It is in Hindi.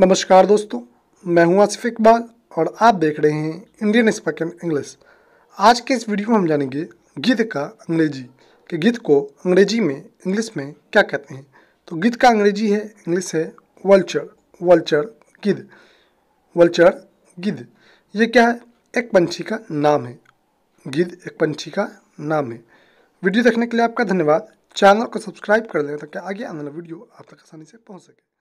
नमस्कार दोस्तों मैं हूं आसिफ इकबाल और आप देख रहे हैं इंडियन स्पोकन इंग्लिश आज के इस वीडियो में हम जानेंगे गीत का अंग्रेजी कि गीत को अंग्रेजी में इंग्लिश में क्या कहते हैं तो गीत का अंग्रेजी है इंग्लिश है वल्चर वल्चर गिद वल्चर गिद ये क्या है एक पंछी का नाम है गिद एक पंछी का नाम है वीडियो देखने के लिए आपका धन्यवाद चैनल को सब्सक्राइब कर लें ताकि आगे आने वाला वीडियो आप तक आसानी से पहुँच सके